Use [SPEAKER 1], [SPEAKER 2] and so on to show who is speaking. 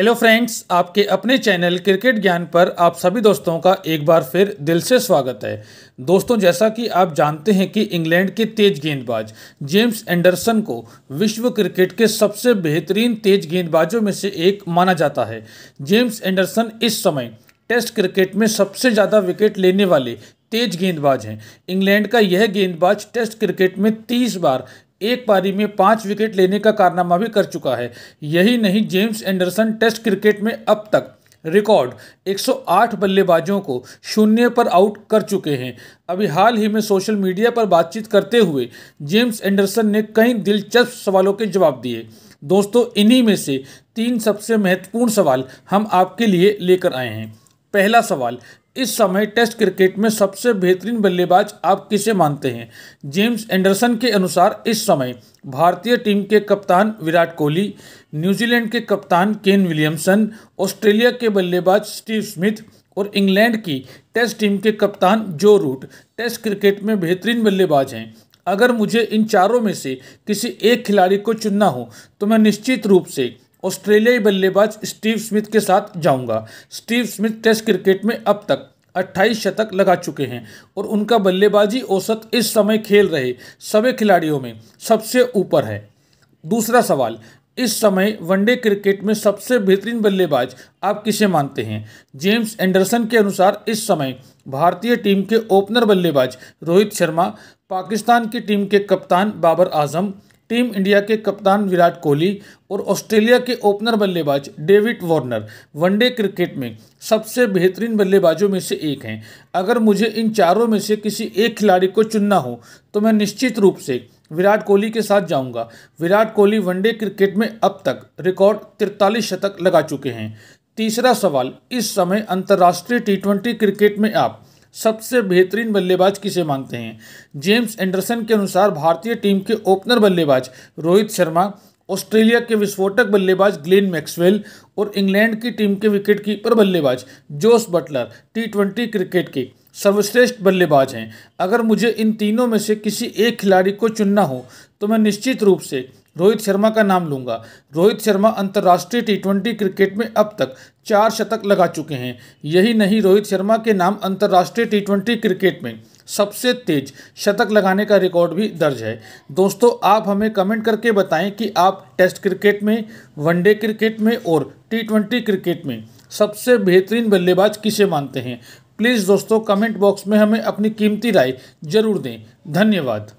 [SPEAKER 1] hello friends आपके अपने channel cricket ज्ञान पर आप सभी दोस्तों का एक बार फिर दिल से स्वागत है दोस्तों जैसा कि आप जानते हैं कि इंग्लैंड के तेज गेंदबाज जेम्स एंडरसन को विश्व क्रिकेट के सबसे बेहतरीन तेज गेंदबाजों में से एक माना जाता है जेम्स एंडरसन इस समय टेस्ट क्रिकेट में सबसे ज़्यादा विकेट लेने वाले तेज गेंदबाज हैं इंग्लैंड का यह गेंदबाज टेस्ट क्रिकेट में 30 बार एक पारी में पाँच विकेट लेने का कारनामा भी कर चुका है यही नहीं जेम्स एंडरसन टेस्ट क्रिकेट में अब तक रिकॉर्ड 108 बल्लेबाजों को शून्य पर आउट कर चुके हैं अभी हाल ही में सोशल मीडिया पर बातचीत करते हुए जेम्स एंडरसन ने कई दिलचस्प सवालों के जवाब दिए दोस्तों इन्हीं में से तीन सबसे महत्वपूर्ण सवाल हम आपके लिए लेकर आए हैं पहला सवाल इस समय टेस्ट क्रिकेट में सबसे बेहतरीन बल्लेबाज आप किसे मानते हैं जेम्स एंडरसन के अनुसार इस समय भारतीय टीम के कप्तान विराट कोहली न्यूजीलैंड के कप्तान केन विलियमसन ऑस्ट्रेलिया के बल्लेबाज स्टीव स्मिथ और इंग्लैंड की टेस्ट टीम के कप्तान जो रूट टेस्ट क्रिकेट में बेहतरीन बल्लेबाज हैं अगर मुझे इन चारों में से किसी एक खिलाड़ी को चुनना हो तो मैं निश्चित रूप से ऑस्ट्रेलियाई बल्लेबाज स्टीव स्मिथ के साथ जाऊंगा स्टीव स्मिथ टेस्ट क्रिकेट में अब तक 28 शतक लगा चुके हैं और उनका बल्लेबाजी औसत इस समय खेल रहे सभी खिलाड़ियों में सबसे ऊपर है दूसरा सवाल इस समय वनडे क्रिकेट में सबसे बेहतरीन बल्लेबाज आप किसे मानते हैं जेम्स एंडरसन के अनुसार इस समय भारतीय टीम के ओपनर बल्लेबाज रोहित शर्मा पाकिस्तान की टीम के कप्तान बाबर आजम टीम इंडिया के कप्तान विराट कोहली और ऑस्ट्रेलिया के ओपनर बल्लेबाज डेविड वार्नर वनडे क्रिकेट में सबसे बेहतरीन बल्लेबाजों में से एक हैं अगर मुझे इन चारों में से किसी एक खिलाड़ी को चुनना हो तो मैं निश्चित रूप से विराट कोहली के साथ जाऊंगा विराट कोहली वनडे क्रिकेट में अब तक रिकॉर्ड तिरतालीस शतक लगा चुके हैं तीसरा सवाल इस समय अंतर्राष्ट्रीय टी ट्वेंटी क्रिकेट में आप सबसे बेहतरीन बल्लेबाज किसे मानते हैं जेम्स एंडरसन के अनुसार भारतीय टीम के ओपनर बल्लेबाज रोहित शर्मा ऑस्ट्रेलिया के विस्फोटक बल्लेबाज ग्लेन मैक्सवेल और इंग्लैंड की टीम के विकेटकीपर बल्लेबाज Jos Buttler T twenty cricket के सर्वश्रेष्ठ बल्लेबाज हैं अगर मुझे इन तीनों में से किसी एक खिलाड़ी को चुनना हो तो मैं निश्चित रूप से रोहित शर्मा का नाम लूंगा रोहित शर्मा अंतर्राष्ट्रीय टी ट्वेंटी क्रिकेट में अब तक चार शतक लगा चुके हैं यही नहीं रोहित शर्मा के नाम अंतर्राष्ट्रीय टी ट्वेंटी क्रिकेट में सबसे तेज शतक लगाने का रिकॉर्ड भी दर्ज है दोस्तों आप हमें कमेंट करके बताएं कि आप टेस्ट क्रिकेट में वनडे क्रिकेट में और टी ट्वेंटी क्रिकेट में सबसे बेहतरीन बल्लेबाज किसे मानते हैं प्लीज़ दोस्तों कमेंट बॉक्स में हमें अपनी कीमती राय ज़रूर दें धन्यवाद